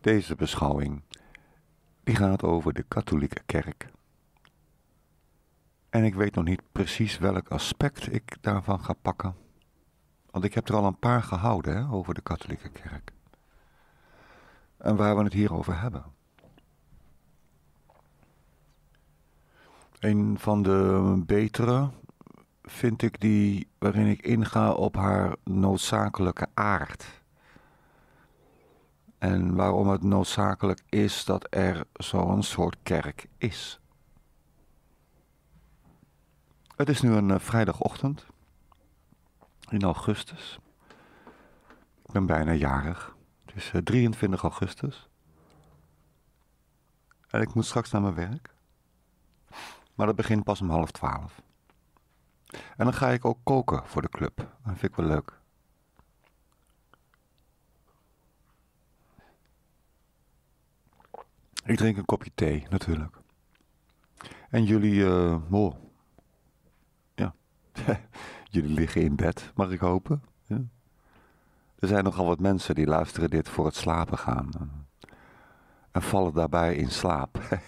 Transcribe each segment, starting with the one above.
Deze beschouwing die gaat over de katholieke kerk. En ik weet nog niet precies welk aspect ik daarvan ga pakken. Want ik heb er al een paar gehouden over de katholieke kerk. En waar we het hier over hebben. Een van de betere vind ik die waarin ik inga op haar noodzakelijke aard en waarom het noodzakelijk is dat er zo'n soort kerk is. Het is nu een eh, vrijdagochtend in augustus. Ik ben bijna jarig. Het is 23 eh, augustus. En ik moet straks naar mijn werk. Maar dat begint pas om half twaalf. En dan ga ik ook koken voor de club. Dat vind ik wel leuk. Ik drink een kopje thee, natuurlijk. En jullie, uh, oh. ja, jullie liggen in bed, mag ik hopen. Ja. Er zijn nogal wat mensen die luisteren dit voor het slapen gaan. Eh, en vallen daarbij in slaap.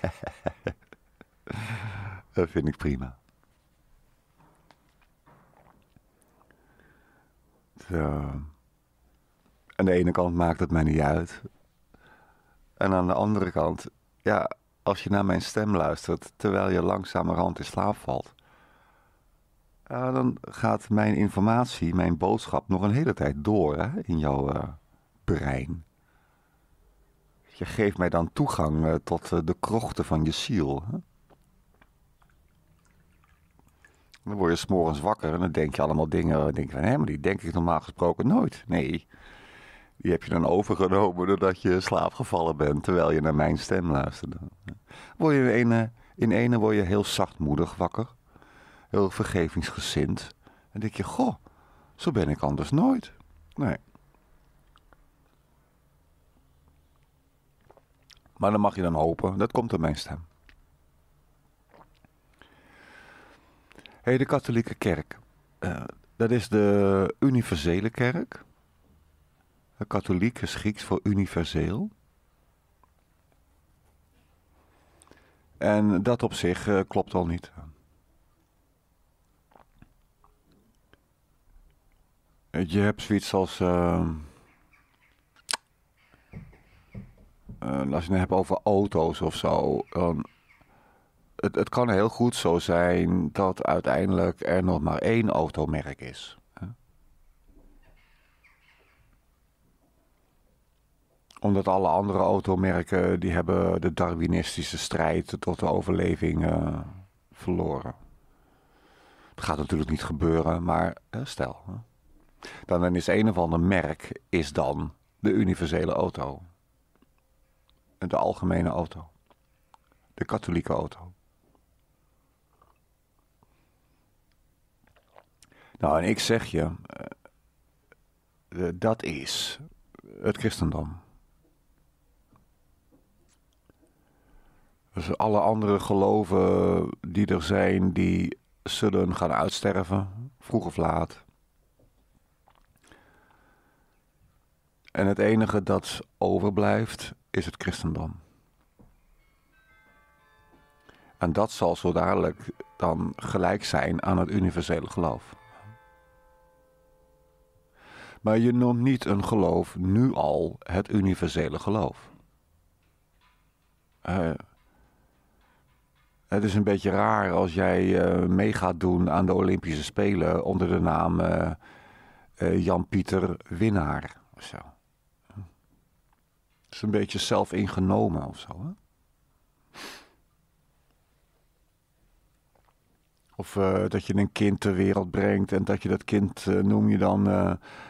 Dat vind ik prima. Zo. Aan de ene kant maakt het mij niet uit. En aan de andere kant, ja, als je naar mijn stem luistert terwijl je langzamerhand in slaap valt, eh, dan gaat mijn informatie, mijn boodschap nog een hele tijd door hè, in jouw eh, brein. Je geeft mij dan toegang eh, tot de krochten van je ziel. Hè? Dan word je s'morgens wakker en dan denk je allemaal dingen. Dan denk je van, hé, maar die denk ik normaal gesproken nooit. Nee, die heb je dan overgenomen doordat je slaapgevallen bent terwijl je naar mijn stem luisterde. Word je in ene, eh, in ene word je heel zachtmoedig wakker, heel vergevingsgezind. En denk je, goh, zo ben ik anders nooit. Nee. Maar dan mag je dan hopen, dat komt door mijn stem. Hey, de katholieke kerk. Eh, dat is de universele kerk de katholiek geschikt voor universeel? En dat op zich eh, klopt al niet. Je hebt zoiets als. Eh, eh, als je het hebt over auto's of zo. Um, het, het kan heel goed zo zijn dat uiteindelijk er nog maar één automerk is. Omdat alle andere automerken eh, die hebben de Darwinistische strijd tot de overleving eh, verloren. Dat gaat natuurlijk niet gebeuren, maar eh, stel. Dan, dan is een of ander merk is dan de universele auto. De algemene auto. De katholieke auto. Nou, en ik zeg je, dat is het christendom. Dus alle andere geloven die er zijn, die zullen gaan uitsterven, vroeg of laat. En het enige dat overblijft is het christendom. En dat zal zo dadelijk dan gelijk zijn aan het universele geloof. Maar je noemt niet een geloof nu al het universele geloof. Uh, het is een beetje raar als jij uh, mee gaat doen aan de Olympische Spelen onder de naam eh, eh, Jan-Pieter Winnaar of zo. Het is een beetje zelf ingenomen of zo. Hè? Of dat je een kind ter wereld brengt en dat je dat kind noem je dan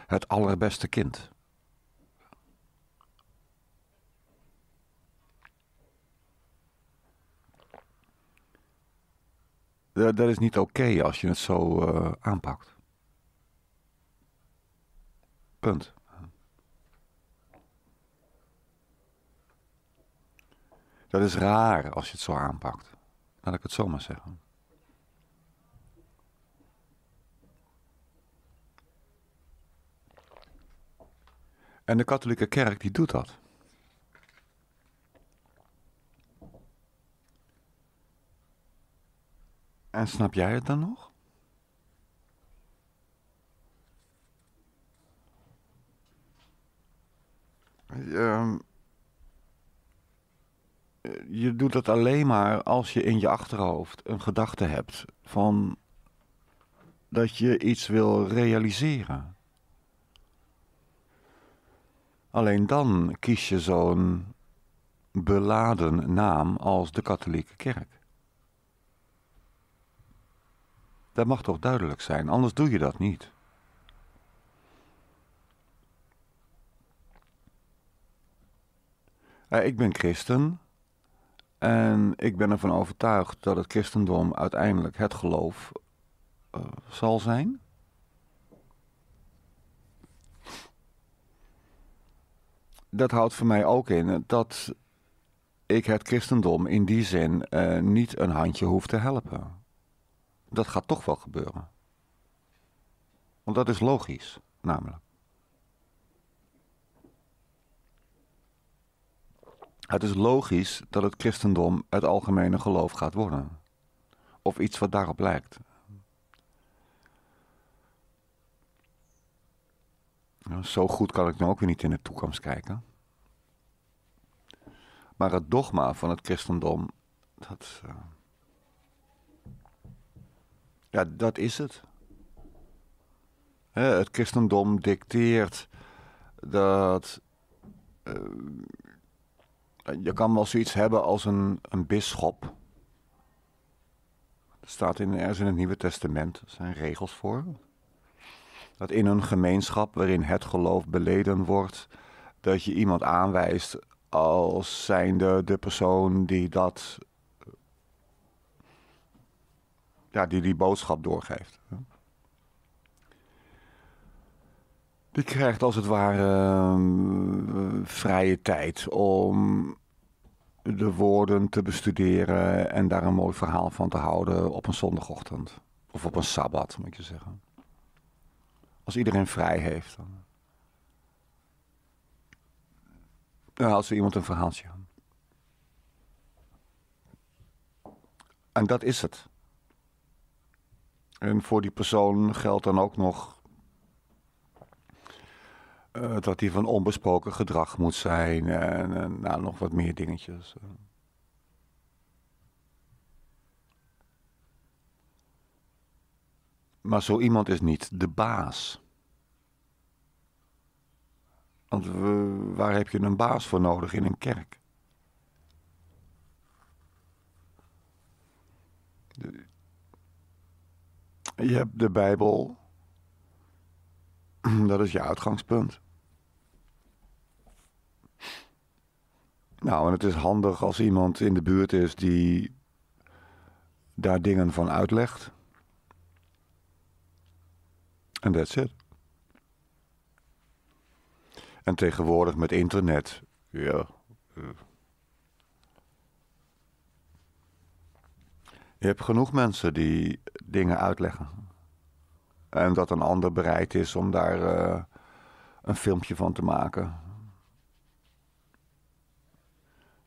het allerbeste kind. dat is niet oké als je het zo eh, aanpakt. Punt. Dat is raar als je het zo aanpakt. Laat ik het zo maar zeggen. En de katholieke kerk die doet dat. En snap jij het dan nog? Je, ehm, je doet dat alleen maar als je in je achterhoofd een gedachte hebt van dat je iets wil realiseren. Alleen dan kies je zo'n beladen naam als de katholieke kerk. Dat mag toch duidelijk zijn, anders doe je dat niet. Eh, ik ben christen en ik ben ervan overtuigd dat het christendom uiteindelijk het geloof eh, zal zijn. Dat houdt voor mij ook in dat ik het christendom in die zin eh, niet een handje hoef te helpen dat gaat toch wel gebeuren. Want dat is logisch, namelijk. Het is logisch dat het christendom het algemene geloof gaat worden. Of iets wat daarop lijkt. Zo goed kan ik nu ook weer niet in de toekomst kijken. Maar het dogma van het christendom, dat, eh, ja, dat is het. het christendom dicteert dat. Eh, je kan wel zoiets hebben als een, een bisschop. Er staat in, ergens in het Nieuwe Testament. zijn regels voor. Dat in een gemeenschap waarin het geloof beleden wordt, dat je iemand aanwijst als zijnde de persoon die dat ja, die die boodschap doorgeeft. Die krijgt als het ware ehm, vrije tijd om de woorden te bestuderen en daar een mooi verhaal van te houden op een zondagochtend. Of op een sabbat, moet je zeggen. Als iedereen vrij heeft. Dan, dan haalt ze iemand een verhaaltje aan. En dat is het. En voor die persoon geldt dan ook nog eh, dat hij van onbesproken gedrag moet zijn en nou, nog wat meer dingetjes. Maar zo iemand is niet de baas. Want we, waar heb je een baas voor nodig in een kerk? Je hebt de Bijbel. Dat is je uitgangspunt. Nou, en het is handig als iemand in de buurt is die daar dingen van uitlegt. En that's it. En tegenwoordig met internet. Ja. Eh, Je hebt genoeg mensen die dingen uitleggen. En dat een ander bereid is om daar eh, een filmpje van te maken.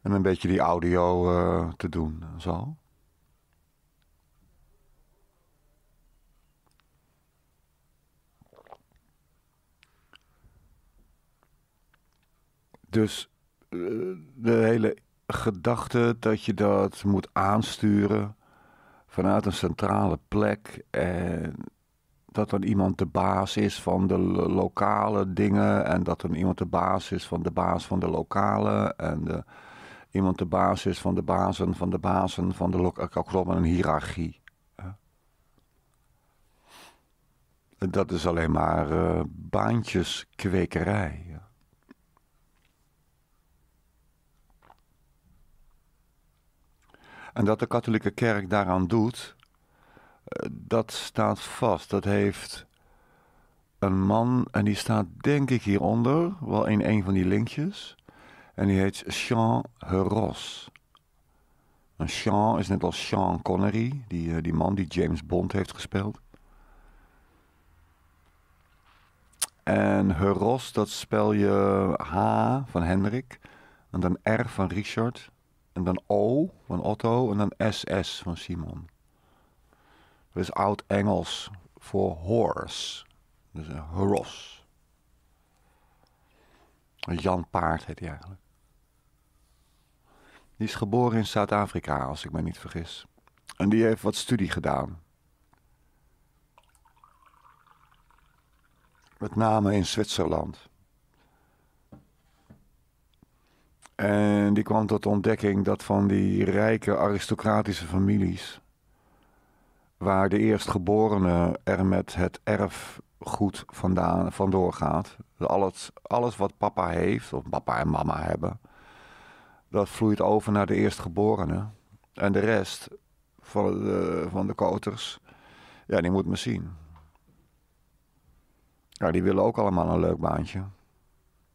En een beetje die audio eh, te doen, zo. Dus eh, de hele gedachte dat je dat moet aansturen vanuit een centrale plek. En dat dan iemand de baas is van de lokale dingen. En dat dan iemand de baas is van de baas van de lokale. En de, iemand de baas is van de bazen van de bazen van de lokale. een hiërarchie. Dat is alleen maar uh, eh, baantjeskwekerij. Ja. En dat de katholieke kerk daaraan doet, eh, dat staat vast. Dat heeft een man, en die staat denk ik hieronder, wel in een van die linkjes. En die heet Jean Heros. En Sean is net als Sean Connery, die, eh, die man die James Bond heeft gespeeld. En Heros, dat spel je H van Hendrik. En dan R van Richard. En dan O van Otto en dan SS van Simon. Dat is oud-Engels voor horse. Dus een horos. Jan Paard heet hij eigenlijk. Die is geboren in Zuid-Afrika, als ik me niet vergis. En die heeft wat studie gedaan. Met name in Zwitserland. En die kwam tot de ontdekking dat van die rijke aristocratische families, waar de eerstgeborene er met het erfgoed vandaan, vandoor gaat, alles, alles wat papa heeft, of papa en mama hebben, dat vloeit over naar de eerstgeborene. En de rest van de, van de koters, ja, die moet me zien. Ja, die willen ook allemaal een leuk baantje.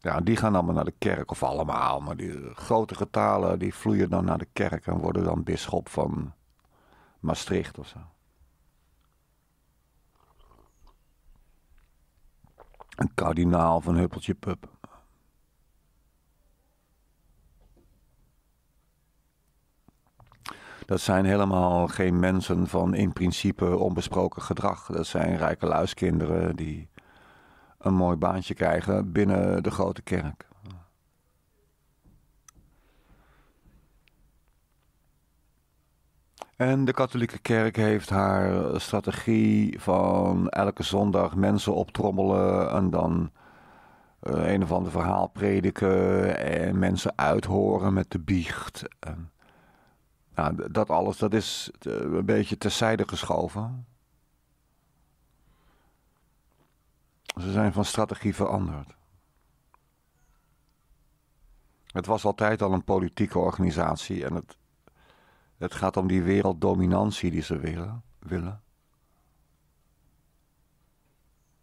Ja, die gaan allemaal naar de kerk, of allemaal, maar die grote getalen die vloeien dan naar de kerk en worden dan bisschop van Maastricht of zo. Een kardinaal van Huppeltje Pup. Dat zijn helemaal geen mensen van in principe onbesproken gedrag. Dat zijn rijke luiskinderen die een mooi baantje krijgen binnen de grote kerk. En de katholieke kerk heeft haar strategie van elke zondag mensen optrommelen en dan eh, een of ander verhaal prediken en mensen uithoren met de biecht. En, nou, dat alles dat is eh, een beetje terzijde geschoven. Ze zijn van strategie veranderd. Het was altijd al een politieke organisatie en het, het gaat om die werelddominantie die ze willen, willen.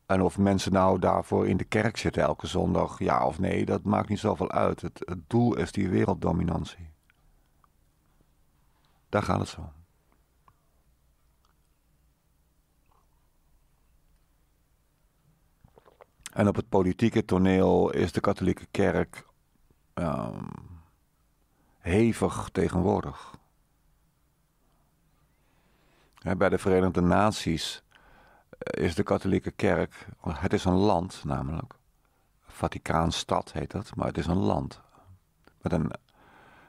En of mensen nou daarvoor in de kerk zitten elke zondag, ja of nee, dat maakt niet zoveel uit. Het, het doel is die werelddominantie. Daar gaat het zo En op het politieke toneel is de katholieke kerk ehm, hevig tegenwoordig. bij de Verenigde Naties eh, is de katholieke kerk, het is een land namelijk, Vaticaanstad heet dat, maar het is een land. een,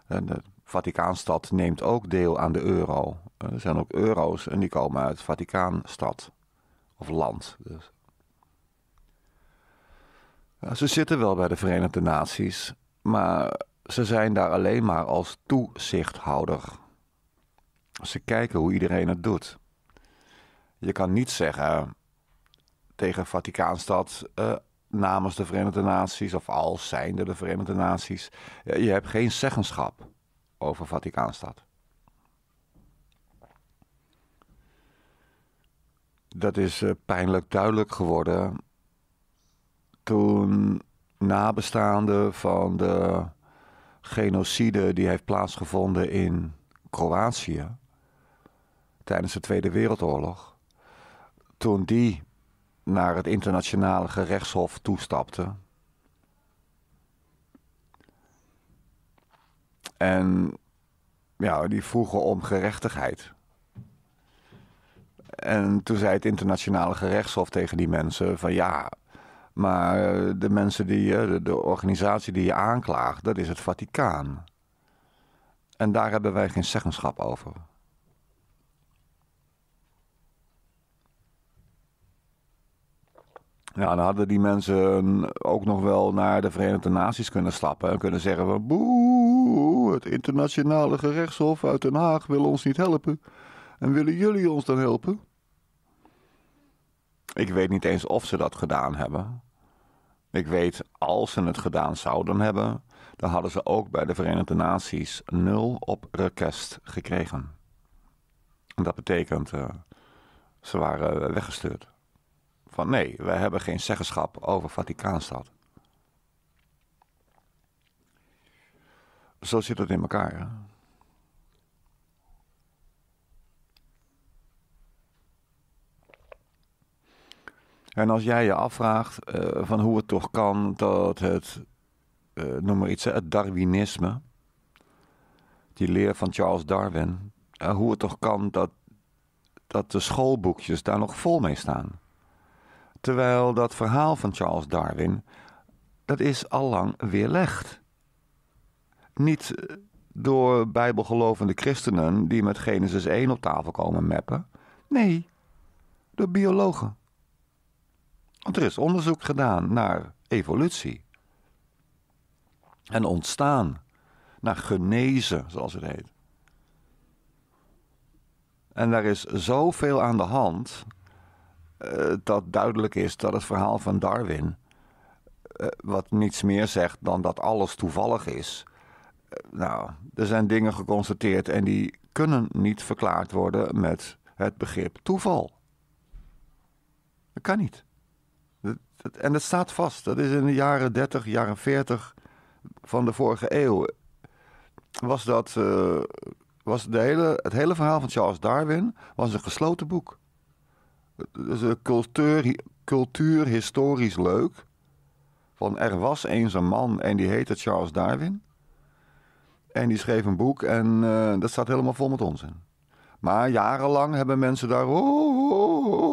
de Vaticaanstad neemt ook deel aan de euro. Er zijn ook euro's en die komen uit Vaticaanstad of land. Dus ze zitten wel bij de Verenigde Naties, maar ze zijn daar alleen maar als toezichthouder. Ze kijken hoe iedereen het doet. Je kan niet zeggen tegen Vaticaanstad eh, namens de Verenigde Naties of als zijnde de Verenigde Naties. Je hebt geen zeggenschap over Vaticaanstad. Dat is eh, pijnlijk duidelijk geworden toen nabestaanden van de genocide die heeft plaatsgevonden in Kroatië tijdens de Tweede Wereldoorlog, toen die naar het internationale gerechtshof toestapte. En ja, die vroegen om gerechtigheid. En toen zei het internationale gerechtshof tegen die mensen van ja, maar eh, de mensen die, eh, de, de organisatie die je aanklaagt, dat is het Vaticaan. En daar hebben wij geen zeggenschap over. Ja, dan hadden die mensen eh, ook nog wel naar de Verenigde Naties kunnen stappen en kunnen zeggen boe, het internationale gerechtshof uit Den Haag wil ons niet helpen. En willen jullie ons dan helpen? Ik weet niet eens of ze dat gedaan hebben. Ik weet, als ze het gedaan zouden hebben, dan hadden ze ook bij de Verenigde Naties nul op request gekregen. En dat betekent, eh, ze waren weggestuurd. Van nee, wij hebben geen zeggenschap over Vaticaanstad. Zo zit het in elkaar. En als jij je afvraagt eh, van hoe het toch kan dat het, eh, noem maar iets, het Darwinisme, die leer van Charles Darwin, eh, hoe het toch kan dat, dat de schoolboekjes daar nog vol mee staan. Terwijl dat verhaal van Charles Darwin, dat is allang weerlegd. Niet door bijbelgelovende christenen die met Genesis 1 op tafel komen meppen. Nee, door biologen. Want er is onderzoek gedaan naar evolutie. En ontstaan. Naar genezen, zoals het heet. En daar is zoveel aan de hand eh, dat duidelijk is dat het verhaal van Darwin, eh, wat niets meer zegt dan dat alles toevallig is. Eh, nou, er zijn dingen geconstateerd en die kunnen niet verklaard worden met het begrip toeval. Dat kan niet en dat staat vast. Dat is in de jaren 30, jaren 40 van de vorige eeuw. Was dat. Eh, was de hele, het hele verhaal van Charles Darwin was een gesloten boek. Dus een cultuur, historisch leuk. Van er was eens een man en die heette Charles Darwin. En die schreef een boek en eh, dat staat helemaal vol met onzin. Maar jarenlang hebben mensen daar. oh, oh, oh, oh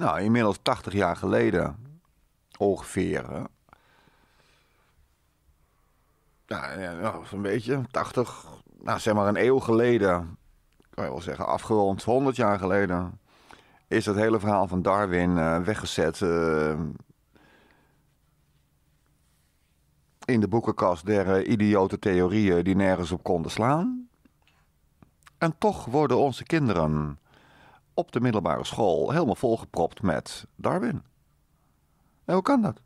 Nou, inmiddels 80 jaar geleden ongeveer. Hè? Nou, ja, zo'n beetje, 80, nou, zeg maar een eeuw geleden, kan je wel zeggen, afgerond 100 jaar geleden, is dat hele verhaal van Darwin eh, weggezet eh, in de boekenkast der uh, idiote theorieën die nergens op konden slaan. En toch worden onze kinderen op de middelbare school helemaal volgepropt met Darwin. En hoe kan dat?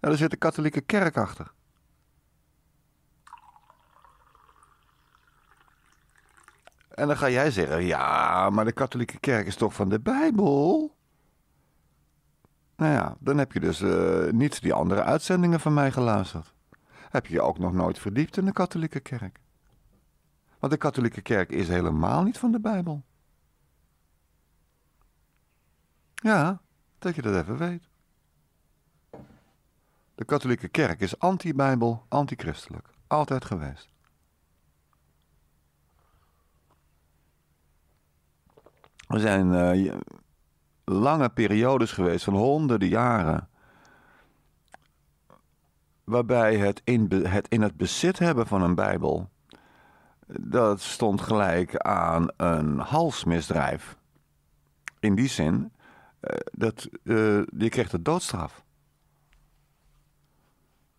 Nou, er zit de katholieke kerk achter. En dan ga jij zeggen: ja, maar de katholieke kerk is toch van de Bijbel? Nou ja, dan heb je dus eh, niet die andere uitzendingen van mij geluisterd. Heb je je ook nog nooit verdiept in de katholieke kerk? Want de katholieke kerk is helemaal niet van de Bijbel. Ja, dat je dat even weet. De katholieke kerk is anti-bijbel, anti-christelijk. Altijd geweest. Er zijn eh, lange periodes geweest van honderden jaren. Waarbij het in, het in het bezit hebben van een Bijbel. dat stond gelijk aan een halsmisdrijf. In die zin eh, dat, eh, je kreeg de doodstraf.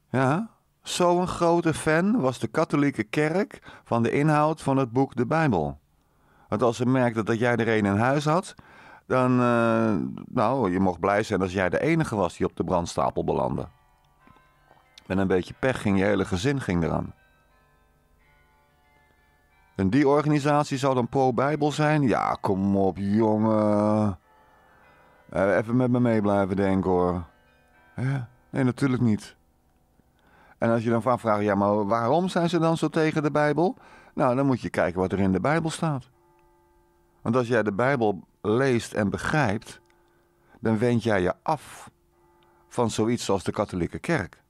Ja, zo'n grote fan was de katholieke kerk van de inhoud van het boek de Bijbel. Want als ze merkten dat jij er een in huis had, dan, eh, nou, je mocht blij zijn als jij de enige was die op de brandstapel belandde. Met een beetje pech ging je hele gezin ging eraan. En die organisatie zou dan pro-Bijbel zijn? Ja, kom op, jongen. Eh, even met me mee blijven denken hoor. Ja, nee, natuurlijk niet. En als je dan vraagt, ja, maar waarom zijn ze dan zo tegen de Bijbel? Nou, dan moet je kijken wat er in de Bijbel staat. Want als jij de Bijbel leest en begrijpt, dan wend jij je af van zoiets als de katholieke kerk.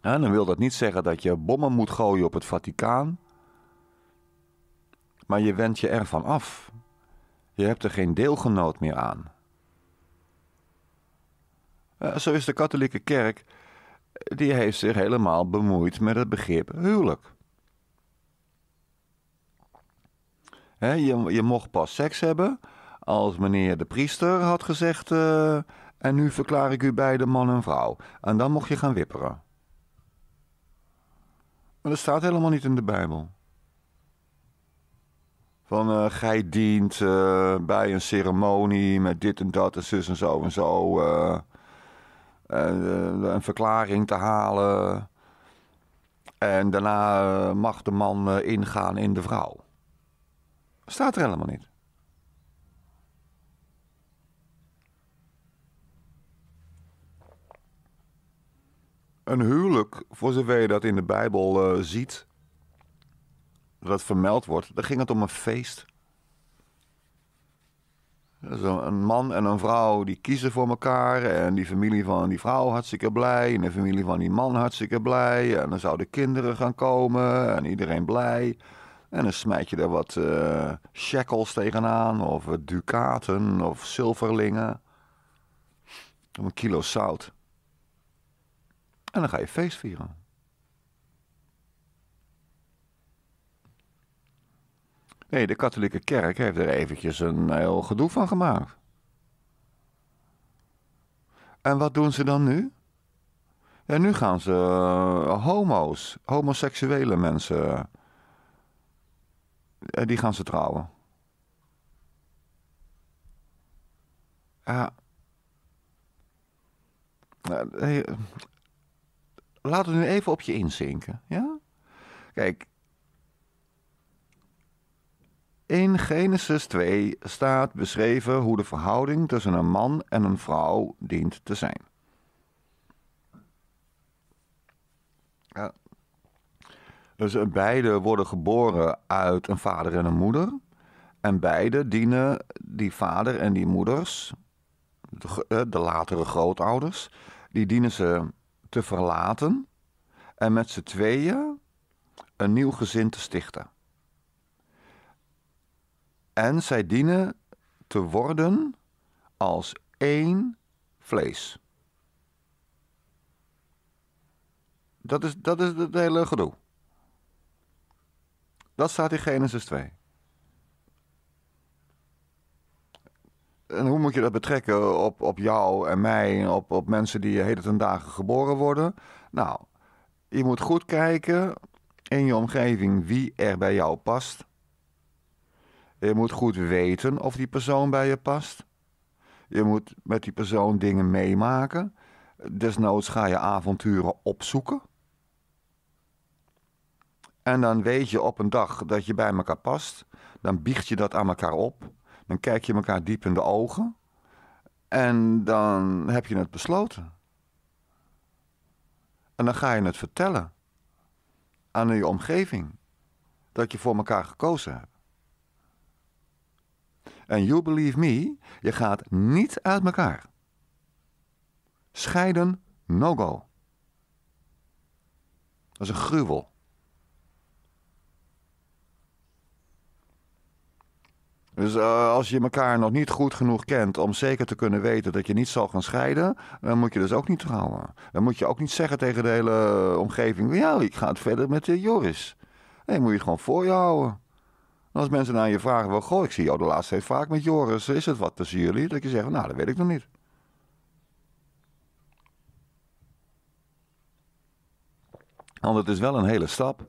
En dan wil dat niet zeggen dat je bommen moet gooien op het Vaticaan maar je wendt je ervan af. Je hebt er geen deelgenoot meer aan. Eh, zo is de katholieke kerk, die heeft zich helemaal bemoeid met het begrip huwelijk. je, je, mocht pas seks hebben als meneer de priester had gezegd... Eh, en nu verklaar ik u beide man en vrouw. En dan mocht je gaan wipperen. Maar dat staat helemaal niet in de Bijbel. Van eh, gij dient eh, bij een ceremonie met dit en dat en zus en zo en zo. Eh, een verklaring te halen. En daarna mag de man ingaan in de vrouw. Staat er helemaal niet. Een huwelijk, voor zover je dat in de Bijbel ziet, dat het vermeld wordt, dan ging het om een feest. een man en een vrouw die kiezen voor elkaar. En die familie van die vrouw hartstikke blij. En de familie van die man hartstikke blij. En dan zouden kinderen gaan komen. En iedereen blij. En dan smijt je er wat uh, eh, shekels tegenaan. Of ducaten. Of zilverlingen. Of een kilo zout. En dan ga je feest vieren. Nee, de katholieke kerk heeft er eventjes een eh, heel gedoe van gemaakt. En wat doen ze dan nu? Ja, nu gaan ze eh, homo's, homoseksuele mensen, eh, die gaan ze trouwen. Ja. Uh, nou, laten we nu even op je inzinken, ja? Kijk, in Genesis 2 staat beschreven hoe de verhouding tussen een man en een vrouw dient te zijn. Ja. Dus eh, beide worden geboren uit een vader en een moeder. En beide dienen die vader en die moeders, de, eh, latere grootouders, die dienen ze te verlaten en met z'n tweeën een nieuw gezin te stichten. En zij dienen te worden als één vlees. Dat is, dat is het hele gedoe. Dat staat in Genesis 2. En hoe moet je dat betrekken op, op jou en mij en op, op mensen die heden ten dagen geboren worden? Nou, je moet goed kijken in je omgeving wie er bij jou past je moet goed weten of die persoon bij je past. Je moet met die persoon dingen meemaken. Desnoods ga je avonturen opzoeken. En dan weet je op een dag dat je bij elkaar past. Dan biecht je dat aan elkaar op. Dan kijk je elkaar diep in de ogen. En dan heb je het besloten. En dan ga je het vertellen aan je omgeving. Dat je voor elkaar gekozen hebt. En you believe me, je gaat niet uit elkaar. Scheiden, no-go. Dat is een gruwel. Dus eh, als je elkaar nog niet goed genoeg kent om zeker te kunnen weten dat je niet zal gaan scheiden, dan moet je dus ook niet trouwen. Dan moet je ook niet zeggen tegen de hele omgeving: ja, ik ga het verder met Joris. Nee, moet je het gewoon voor je houden als mensen aan je vragen, wel, goh, ik zie jou de laatste tijd vaak met Joris, is het wat tussen jullie? Dat je zegt, nou, dat weet ik nog niet. Want het is wel een hele stap.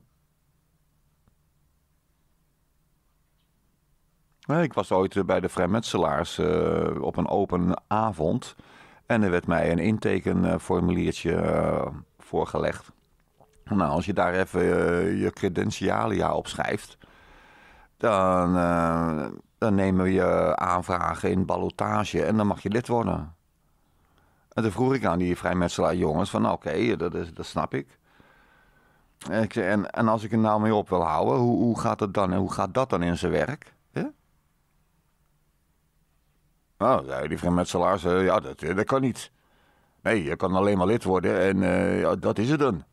Ik was ooit bij de vrijmetselaars eh, op een open avond. En er werd mij een intekenformuliertje eh, voorgelegd. Nou, als je daar even eh, je credentialia op schrijft. Eh, dan, nemen we je aanvragen in ballotage en dan mag je lid worden. En dan vroeg ik aan die vrijmetselaar jongens van oké, dat, dat snap ik. En, en, als ik er nou mee op wil houden, hoe, hoe, gaat, dat dan, hoe gaat dat dan in zijn werk? Nou, zei die vrijmetselaars, zei, ja, dat, eh, dat kan niet. Nee, je kan alleen maar lid worden en eh, ja, dat is het dan.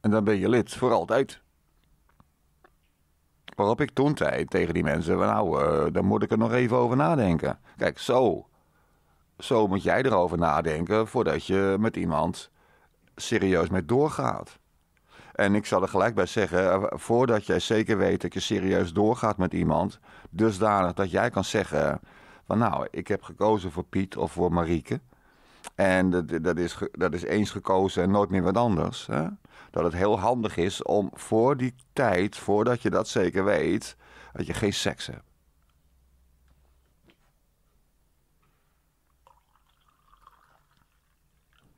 En dan ben je lid voor altijd. Waarop ik toen tegen die mensen: Nou, uh, daar moet ik er nog even over nadenken. Kijk, zo. Zo moet jij erover nadenken voordat je met iemand serieus mee doorgaat. En ik zal er gelijk bij zeggen: eh, voordat jij zeker weet dat je serieus doorgaat met iemand, dusdanig dat jij kan zeggen: van nou, ik heb gekozen voor Piet of voor Marieke. En dat, dat, is, dat is eens gekozen en nooit meer wat anders. Hè? dat het heel handig is om voor die tijd, voordat je dat zeker weet, dat je geen seks hebt.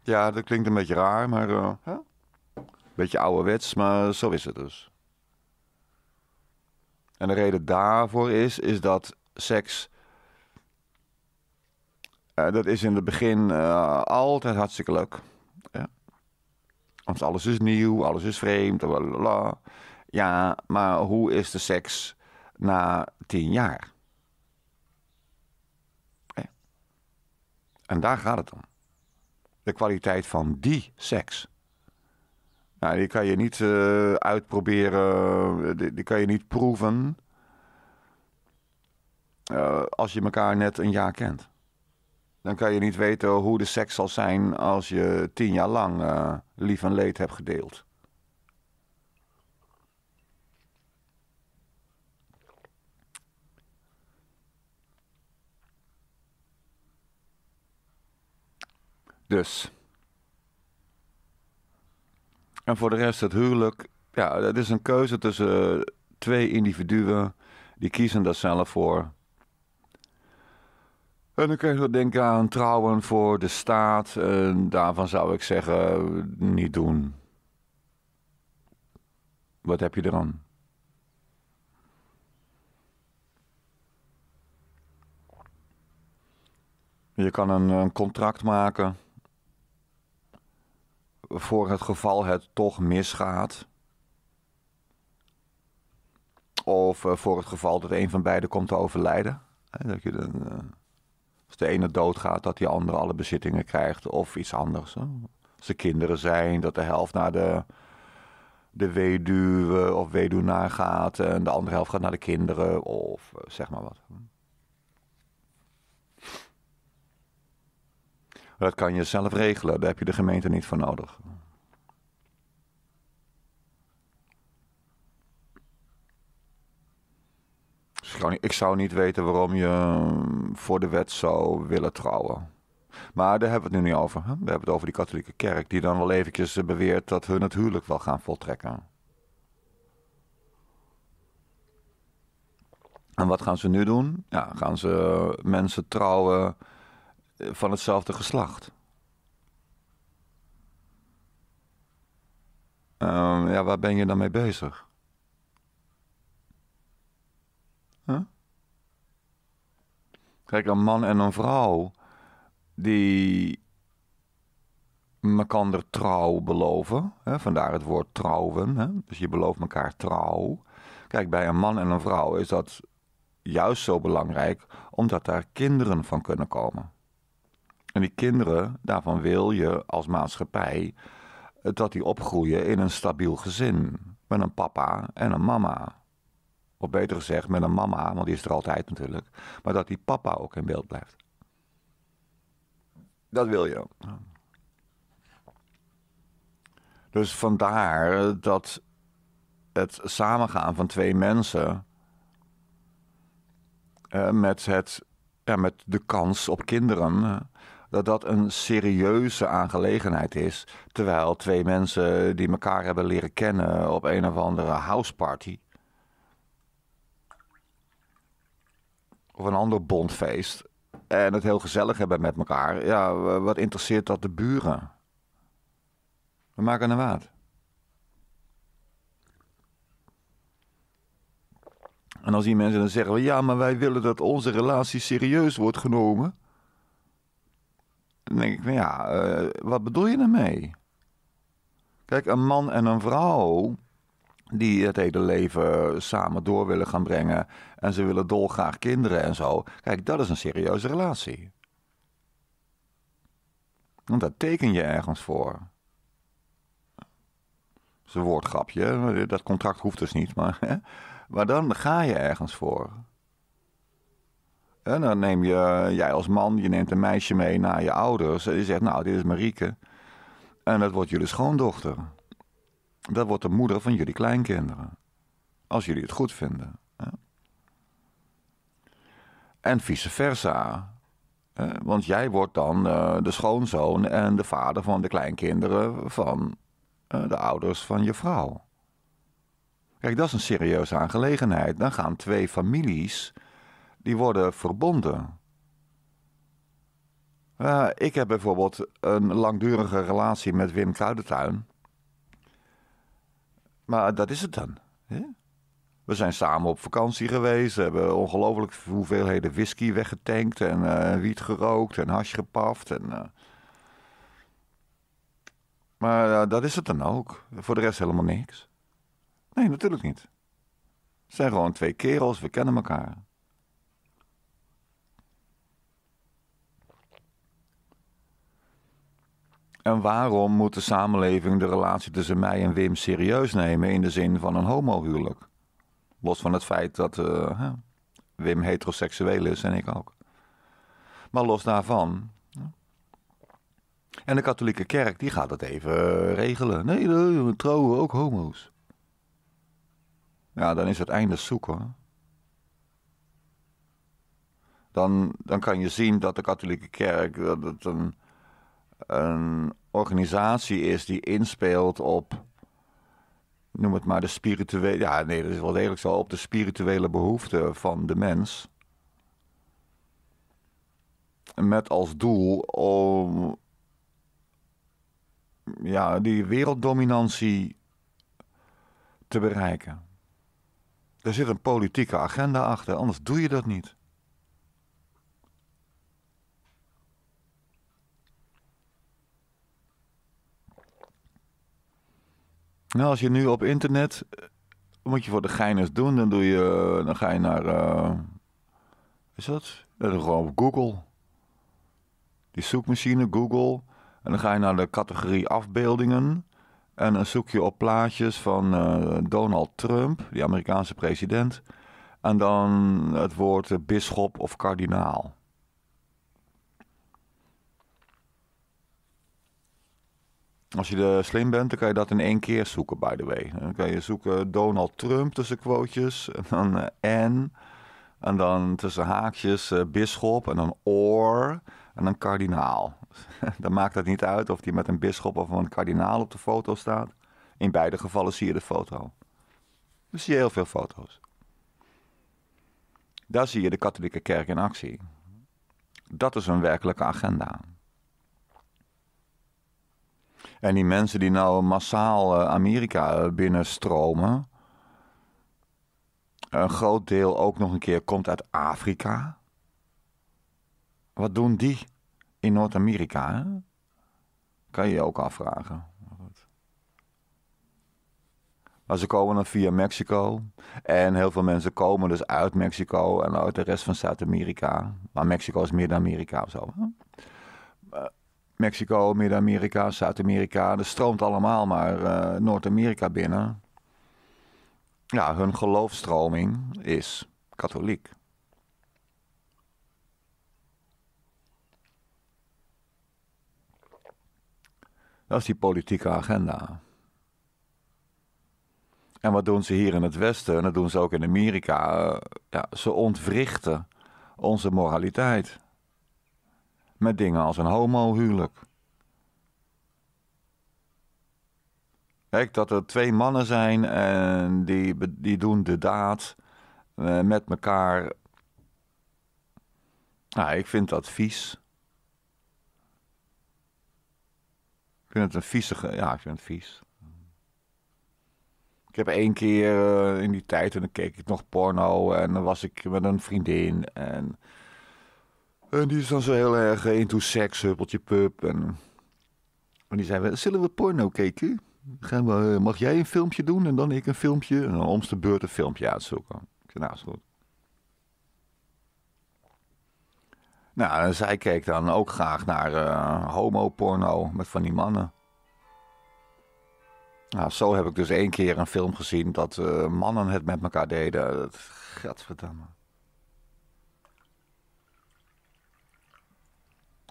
Ja, dat klinkt een beetje raar, maar. Uh, Beetje ouderwets, maar zo is het dus. En de reden daarvoor is, is dat seks. Eh, dat is in het begin eh, altijd hartstikke leuk alles is nieuw, alles is vreemd, Ja, maar hoe is de seks na tien jaar? En daar gaat het om. De kwaliteit van die seks. Nou, die kan je niet eh, uitproberen, die, die, kan je niet proeven. Eh, als je elkaar net een jaar kent dan kan je niet weten hoe de seks zal zijn als je tien jaar lang eh, lief en leed hebt gedeeld. Dus. En voor de rest, het huwelijk. Ja, dat is een keuze tussen twee individuen. Die kiezen daar zelf voor. En dan kun je denken aan trouwen voor de staat. En daarvan zou ik zeggen, niet doen. Wat heb je aan? Je kan een, een contract maken voor het geval het toch misgaat. Of eh, voor het geval dat een van beiden komt te overlijden. Dat je dan eh, als de ene doodgaat, dat die andere alle bezittingen krijgt of iets anders. Als er kinderen zijn, dat de helft naar de, de weduwe of weduwnaar gaat en de andere helft gaat naar de kinderen of eh, zeg maar wat. Dat kan je zelf regelen, daar heb je de gemeente niet voor nodig. ik zou niet weten waarom je ehm, voor de wet zou willen trouwen. Maar daar hebben we het nu niet over. Hè? We hebben het over die katholieke kerk, die dan wel eventjes eh, beweert dat hun het huwelijk wel gaan voltrekken. En wat gaan ze nu doen? Ja, gaan ze eh, mensen trouwen eh, van hetzelfde geslacht. Ehm, ja, waar ben je dan mee bezig? Kijk, een man en een vrouw die elkaar trouw beloven. Hè? Vandaar het woord trouwen. Hè? Dus je belooft elkaar trouw. Kijk, bij een man en een vrouw is dat juist zo belangrijk, omdat daar kinderen van kunnen komen. En die kinderen, daarvan wil je als maatschappij dat die opgroeien in een stabiel gezin. Met een papa en een mama. Of beter gezegd, met een mama, want die is er altijd natuurlijk. Maar dat die papa ook in beeld blijft. Dat wil je Dus vandaar dat het samengaan van twee mensen. Eh, met, het, ja, met de kans op kinderen. dat dat een serieuze aangelegenheid is. Terwijl twee mensen die elkaar hebben leren kennen op een of andere houseparty of een ander bondfeest en het heel gezellig hebben met elkaar, ja, wat interesseert dat de buren? We maken een wat. En als die mensen dan zeggen, ja, maar wij willen dat onze relatie serieus wordt genomen. Dan denk ik, ja, eh, wat bedoel je daarmee? Kijk, een man en een vrouw die het hele leven samen door willen gaan brengen en ze willen dolgraag kinderen en zo. Kijk, dat is een serieuze relatie. Want daar teken je ergens voor. Dat is een woordgrapje, dat contract hoeft dus niet, maar, maar dan ga je ergens voor. En dan neem je, jij als man, je neemt een meisje mee naar je ouders. En je zegt, nou, dit is Marieke. En dat wordt jullie schoondochter. Dat wordt de moeder van jullie kleinkinderen. Als jullie het goed vinden. En vice versa. Eh, want jij wordt dan eh, de schoonzoon en de vader van de kleinkinderen van eh, de ouders van je vrouw. Kijk, dat is een serieuze aangelegenheid. Dan gaan twee families, die worden verbonden. ik heb bijvoorbeeld een langdurige relatie met Wim Kruidentuin. Maar dat is het dan. Hè? We zijn samen op vakantie geweest. We hebben ongelooflijk hoeveelheden whisky weggetankt. En eh, wiet gerookt en hash gepaft. En, eh. Maar eh, dat is het dan ook. Voor de rest helemaal niks. Nee, natuurlijk niet. Het zijn gewoon twee kerels, we kennen elkaar. En waarom moet de samenleving de relatie tussen mij en Wim serieus nemen in de zin van een homohuwelijk? Los van het feit dat eh, Wim heteroseksueel is en ik ook. Maar los daarvan. En de katholieke kerk die gaat dat even eh, regelen. Nee, eh, we trouwen ook homo's. Ja, dan is het einde zoeken. Dan, dan kan je zien dat de katholieke kerk dat het een, een organisatie is die inspeelt op noem het maar de spirituele. Ja, nee, dat is wel degelijk zo. Op de spirituele behoeften van de mens. Met als doel om. Ja, die werelddominantie te bereiken. Er zit een politieke agenda achter, anders doe je dat niet. Nou, als je nu op internet, moet je voor de gein doen, dan, doe je, dan ga je naar, uh, is dat? Dat is gewoon op Google. Die zoekmachine Google. En dan ga je naar de categorie afbeeldingen. En dan zoek je op plaatjes van eh, Donald Trump, die Amerikaanse president. En dan het woord eh, bisschop of kardinaal. Als je er slim bent, dan kan je dat in één keer zoeken, by the way. Dan kan je zoeken Donald Trump tussen quotejes. En dan en. Eh, en dan tussen haakjes eh, bisschop. En dan or En dan kardinaal. dan maakt het niet uit of die met een bisschop of een kardinaal op de foto staat. In beide gevallen zie je de foto. Dan zie je heel veel foto's. Daar zie je de katholieke kerk in actie. Dat is een werkelijke agenda. En die mensen die nou massaal eh, Amerika eh, binnenstromen. Een groot deel ook nog een keer komt uit Afrika. Wat doen die in Noord-Amerika? Kan je je ook afvragen. Maar ze komen dan via Mexico. En heel veel mensen komen dus uit Mexico en uit de rest van Zuid-Amerika. Maar Mexico is meer dan Amerika of zo. Mexico, Midden-Amerika, Zuid-Amerika. Dat stroomt allemaal maar eh, Noord-Amerika binnen. Ja, hun geloofstroming is katholiek. Dat is die politieke agenda. En wat doen ze hier in het Westen? En dat doen ze ook in Amerika. Eh, ja, ze ontwrichten onze moraliteit met dingen als een homohuwelijk. Kijk, dat er twee mannen zijn en die, die doen de daad eh, met elkaar. Nou, ik vind dat vies. Ik vind het een vieze... Ja, ik vind het vies. Ik heb één keer eh, in die tijd, en dan keek ik nog porno... en dan was ik met een vriendin en... En eh, die is dan zo heel erg eh, into seks, huppeltje pup. En, en die zei, zullen we porno kijken? Gaan we, eh, mag jij een filmpje doen en dan ik een filmpje? En dan om beurt een filmpje uitzoeken. Ik zei, nou, is goed. Nou, en zij keek dan ook graag naar homo homoporno met van die mannen. Nou, zo heb ik dus één keer een film gezien dat mannen het met elkaar deden. Dat, gadverdamme.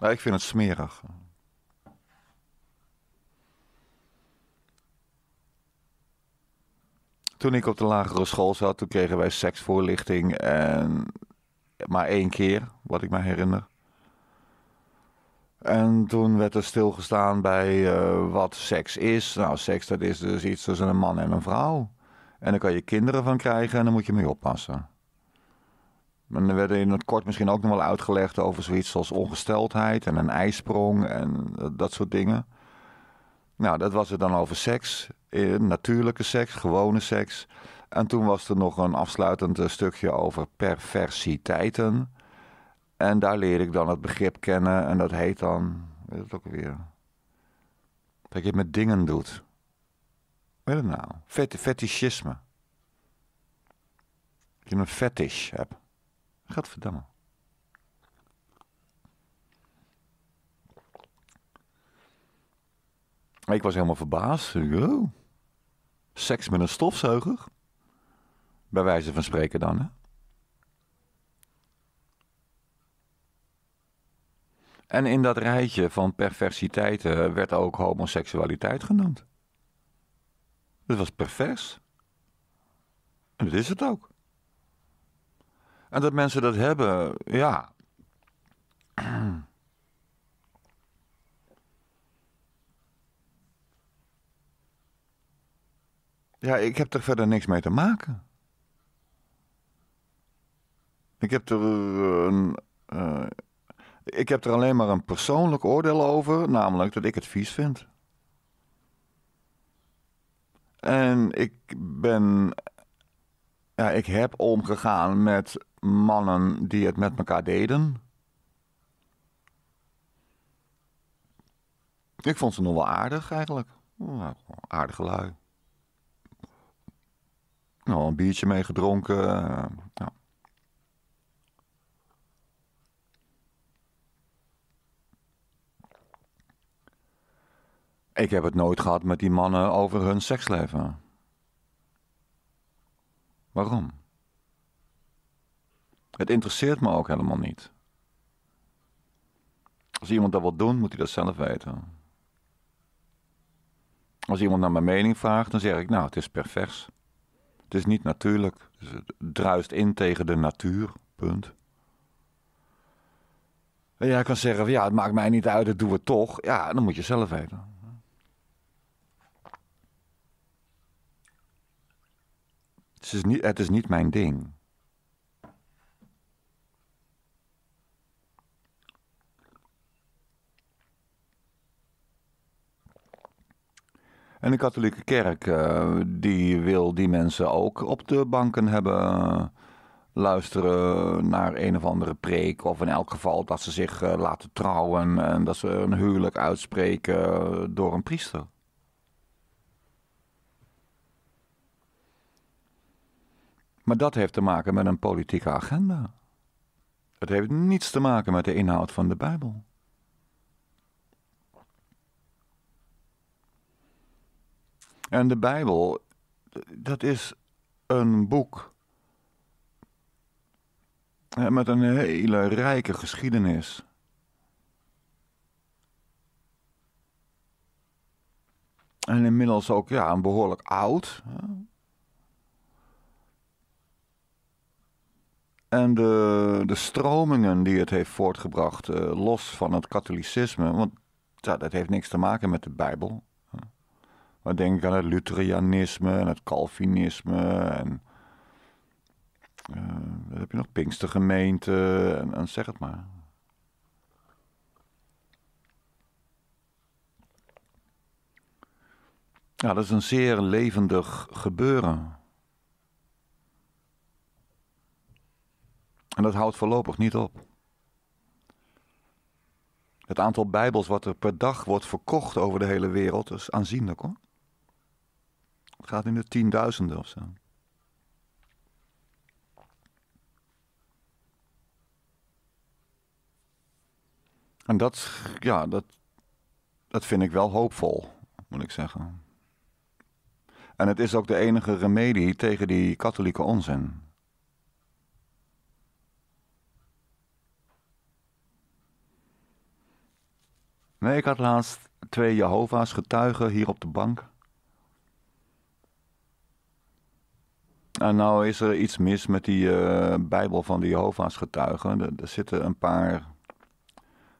Nou, ik vind het smerig. Toen ik op de lagere school zat, toen kregen wij seksvoorlichting. En maar één keer, wat ik me herinner. En toen werd er stilgestaan bij eh, wat seks is. Nou, seks dat is dus iets tussen een man en een vrouw. En daar kan je kinderen van krijgen en dan moet je mee oppassen. En er werden in het kort misschien ook nog wel uitgelegd over zoiets als ongesteldheid en een ijsprong en dat soort dingen. Nou, dat was het dan over seks. Eh, natuurlijke seks, gewone seks. En toen was er nog een afsluitend eh, stukje over perversiteiten. En daar leer ik dan het begrip kennen en dat heet dan, weet het ook weer, dat je het met dingen doet. Weet het nou? Fet fetischisme. Dat je een fetish hebt. Gadverdamme. Ik was helemaal verbaasd. Oh, seks met een stofzuiger? Bij wijze van spreken dan, hè? En in dat rijtje van perversiteiten werd ook homoseksualiteit genoemd. Het was pervers. En dat is het ook. En dat mensen dat hebben, ja. Ja, ik heb er verder niks mee te maken. Ik heb er eh, een. Eh, ik heb er alleen maar een persoonlijk oordeel over, namelijk dat ik het vies vind. En ik ben. Ja, ik heb omgegaan met mannen die het met elkaar deden. Ik vond ze nog wel aardig eigenlijk. Nou, aardige lui. Nou, een biertje mee gedronken. Eh, Ik heb het nooit gehad met die mannen over hun seksleven. Waarom? Het interesseert me ook helemaal niet. Als iemand dat wil doen, moet hij dat zelf weten. Als iemand naar mijn mening vraagt, dan zeg ik: Nou, het is pervers. Het is niet natuurlijk. Dus het druist in tegen de natuur. Punt. En jij kan zeggen: Ja, het maakt mij niet uit, dat doen we toch. Ja, dan moet je zelf weten. Het is niet, het is niet mijn ding. En de katholieke kerk eh, die wil die mensen ook op de banken hebben eh, luisteren naar een of andere preek. Of in elk geval dat ze zich eh, laten trouwen en dat ze een huwelijk uitspreken door een priester. Maar dat heeft te maken met een politieke agenda. Het heeft niets te maken met de inhoud van de Bijbel. En de Bijbel, dat is een boek met een hele rijke geschiedenis. En inmiddels ook ja, een behoorlijk oud. En de, de stromingen die het heeft voortgebracht, eh, los van het katholicisme, want dat heeft niks te maken met de Bijbel. Maar denk ik aan het Lutherianisme en het Calvinisme. En, uh, wat heb je nog? Pinkstergemeente. En, en zeg het maar. Ja, dat is een zeer levendig gebeuren. En dat houdt voorlopig niet op. Het aantal Bijbels wat er per dag wordt verkocht over de hele wereld is aanzienlijk hoor gaat in de tienduizenden of zo. En dat, ja, dat, dat vind ik wel hoopvol, moet ik zeggen. En het is ook de enige remedie tegen die katholieke onzin. Nee, ik had laatst twee Jehovah's getuigen hier op de bank. Nou, nou is er iets mis met die eh, Bijbel van de Jehovah's getuigen. Er, zitten een paar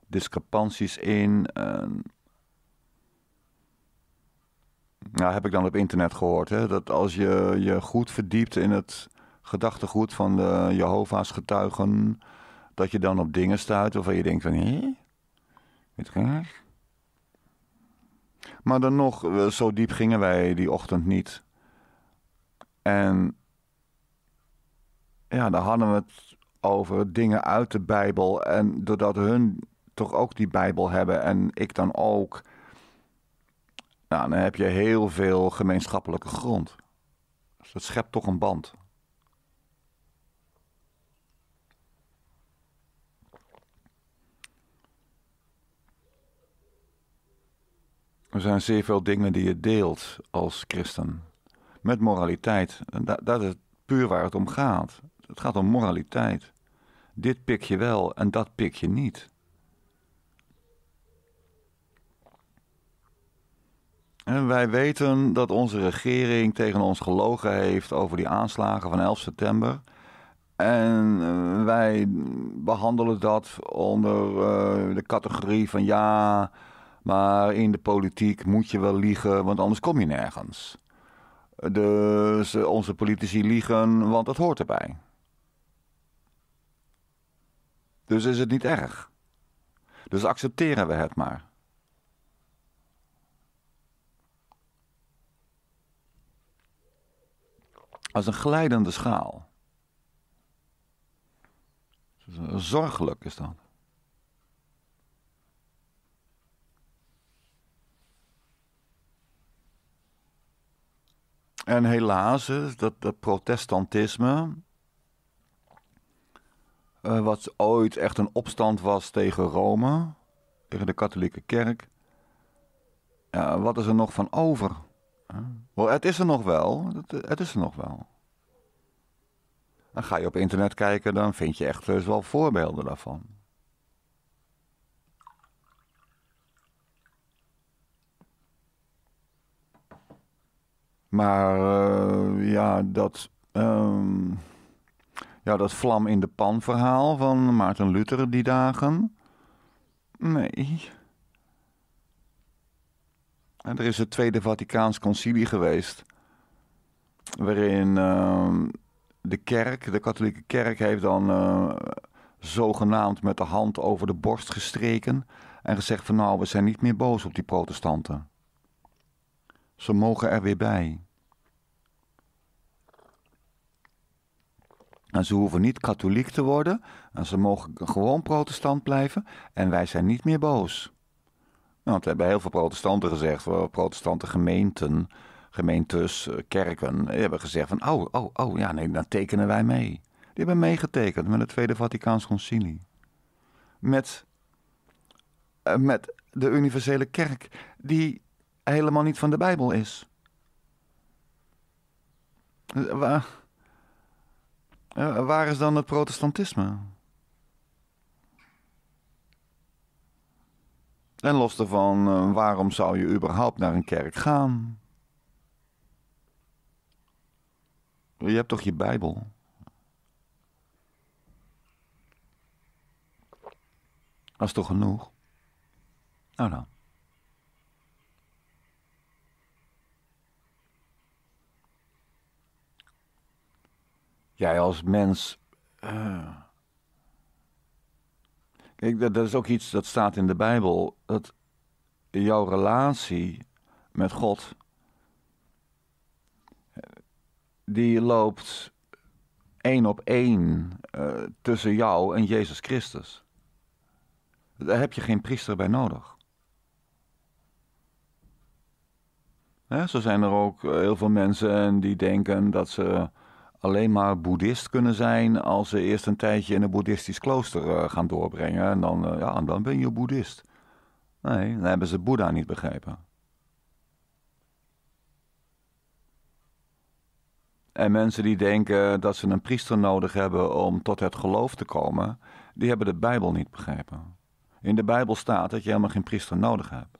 discrepanties in. Ehm. nou, heb ik dan op internet gehoord. Hè, dat als je je goed verdiept in het gedachtegoed van de Jehovah's getuigen, dat je dan op dingen stuit waarvan je denkt van, hé? ik Maar dan nog, eh, zo diep gingen wij die ochtend niet. En ja, dan hadden we het over dingen uit de Bijbel. En doordat hun toch ook die Bijbel hebben en ik dan ook. Nou, dan heb je heel veel gemeenschappelijke grond. Dus dat schept toch een band. Er zijn zeer veel dingen die je deelt als christen. Met moraliteit. Dat, dat is puur waar het om gaat. Het gaat om moraliteit. Dit pik je wel en dat pik je niet. En wij weten dat onze regering tegen ons gelogen heeft over die aanslagen van 11 september. En eh, wij behandelen dat onder eh, de categorie van ja, maar in de politiek moet je wel liegen, want anders kom je nergens. Dus eh, onze politici liegen, want dat hoort erbij. Dus is het niet erg. Dus accepteren we het maar. Als een glijdende schaal. Zorgelijk is dat. En helaas, dat, dat protestantisme, uh, wat ooit echt een opstand was tegen Rome, tegen de katholieke kerk. Ja, wat is er nog van over? Wel, het is er nog wel. Het, het, is er nog wel. Dan ga je op internet kijken, dan vind je echt eh, dus wel voorbeelden daarvan. Maar eh, ja, dat. Ehm, ja, dat vlam in de pan verhaal van Maarten Luther die dagen? Nee. En er is het Tweede Vaticaans Concilie geweest. Waarin ehm, de kerk, de katholieke kerk, heeft dan eh, zogenaamd met de hand over de borst gestreken. En gezegd van nou, we zijn niet meer boos op die protestanten. Ze mogen er weer bij. En ze hoeven niet katholiek te worden. En ze mogen gewoon protestant blijven. En wij zijn niet meer boos. Want we hebben heel veel protestanten gezegd, protestante gemeenten, gemeentes, eh, kerken, die hebben gezegd van, oh, oh, oh, ja, nee, dan tekenen wij mee. Die hebben meegetekend met het Tweede Vaticaans Concilie. Met, eh, met de universele kerk, die helemaal niet van de Bijbel is. Eh, Waar waar is dan het protestantisme? En los daarvan, eh, waarom zou je überhaupt naar een kerk gaan? Je hebt toch je Bijbel? Dat is toch genoeg? Oh, nou dan. jij als mens. Eh. Kijk, dat, is ook iets dat staat in de Bijbel. Dat jouw relatie met God. Eh, die loopt één op één eh, tussen jou en Jezus Christus. Daar heb je geen priester bij nodig. zo zijn er ook heel veel mensen die denken dat ze alleen maar boeddhist kunnen zijn als ze eerst een tijdje in een boeddhistisch klooster eh, gaan doorbrengen. En dan, eh, ja, dan ben je boeddhist. Nee, dan hebben ze Boeddha niet begrepen. En mensen die denken dat ze een priester nodig hebben om tot het geloof te komen, die hebben de Bijbel niet begrepen. In de Bijbel staat dat je helemaal geen priester nodig hebt.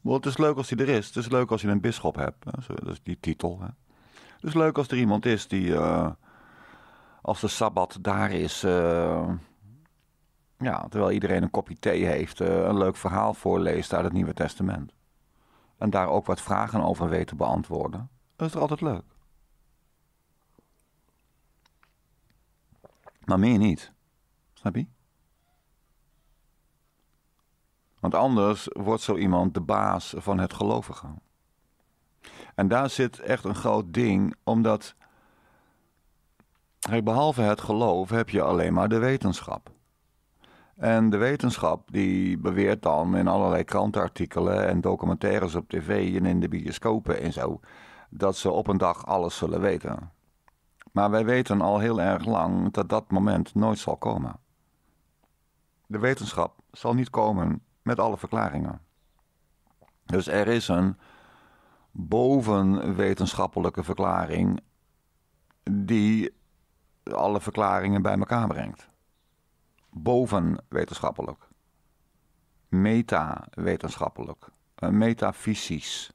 Wel, het is leuk als hij er is. Het is leuk als je een bisschop hebt. Dat is die titel. Hè? Dus leuk als er iemand is die, eh, als de sabbat daar is, eh, ja, terwijl iedereen een kopje thee heeft, eh, een leuk verhaal voorleest uit het Nieuwe Testament. En daar ook wat vragen over weet te beantwoorden. Dat is er altijd leuk. Maar meer niet. Snap je? Want anders wordt zo iemand de baas van het gelovige. En daar zit echt een groot ding, omdat behalve het geloof heb je alleen maar de wetenschap. En de wetenschap die beweert dan in allerlei krantenartikelen en documentaires op tv en in de bioscopen en zo dat ze op een dag alles zullen weten. Maar wij weten al heel erg lang dat dat moment nooit zal komen. De wetenschap zal niet komen met alle verklaringen. Dus er is een Bovenwetenschappelijke verklaring die alle verklaringen bij elkaar brengt. Bovenwetenschappelijk. Metawetenschappelijk. Eh, metafysisch.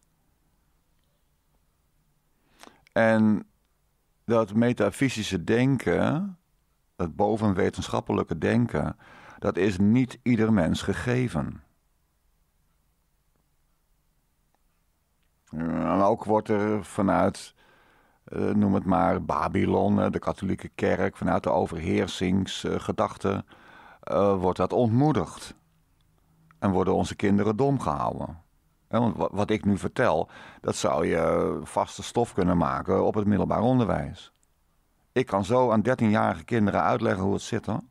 En dat metafysische denken, dat bovenwetenschappelijke denken, dat is niet ieder mens gegeven. Eh, en ook wordt er vanuit, eh, noem het maar, Babylon, eh, de katholieke kerk, vanuit de overheersingsgedachte, wordt dat ontmoedigd. En worden onze kinderen dom gehouden. Want wat ik nu vertel, dat zou je vaste stof kunnen maken op het middelbaar onderwijs. Ik kan zo aan 13-jarige kinderen uitleggen hoe het zit hoor.